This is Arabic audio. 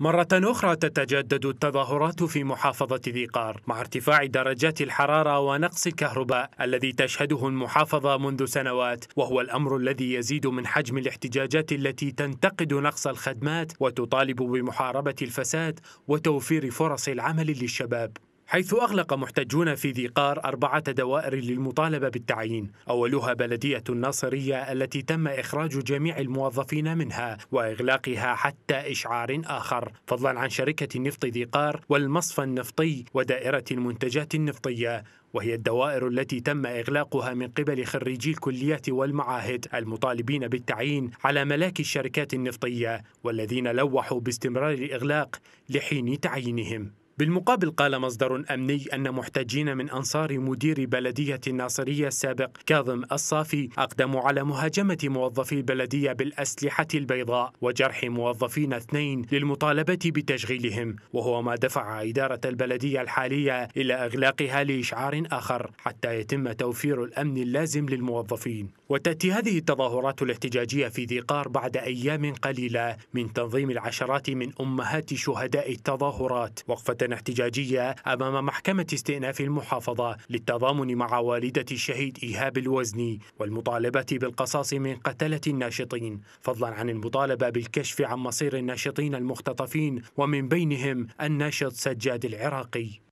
مرة أخرى تتجدد التظاهرات في محافظة ذي قار مع ارتفاع درجات الحرارة ونقص الكهرباء الذي تشهده المحافظة منذ سنوات وهو الأمر الذي يزيد من حجم الاحتجاجات التي تنتقد نقص الخدمات وتطالب بمحاربة الفساد وتوفير فرص العمل للشباب حيث أغلق محتجون في ذي قار أربعة دوائر للمطالبة بالتعيين أولها بلدية الناصرية التي تم إخراج جميع الموظفين منها وإغلاقها حتى إشعار آخر فضلا عن شركة نفط ذي قار والمصفى النفطي ودائرة المنتجات النفطية وهي الدوائر التي تم إغلاقها من قبل خريجي الكليات والمعاهد المطالبين بالتعيين على ملاك الشركات النفطية والذين لوحوا باستمرار الإغلاق لحين تعيينهم بالمقابل قال مصدر أمني أن محتجين من أنصار مدير بلدية الناصرية السابق كاظم الصافي أقدموا على مهاجمة موظفي البلدية بالأسلحة البيضاء وجرح موظفين اثنين للمطالبة بتشغيلهم وهو ما دفع إدارة البلدية الحالية إلى إغلاقها لإشعار آخر حتى يتم توفير الأمن اللازم للموظفين وتأتي هذه التظاهرات الاحتجاجية في ذي قار بعد أيام قليلة من تنظيم العشرات من أمهات شهداء التظاهرات وقفة احتجاجية أمام محكمة استئناف المحافظة للتضامن مع والدة الشهيد إيهاب الوزني والمطالبة بالقصاص من قتلة الناشطين فضلا عن المطالبة بالكشف عن مصير الناشطين المختطفين ومن بينهم الناشط سجاد العراقي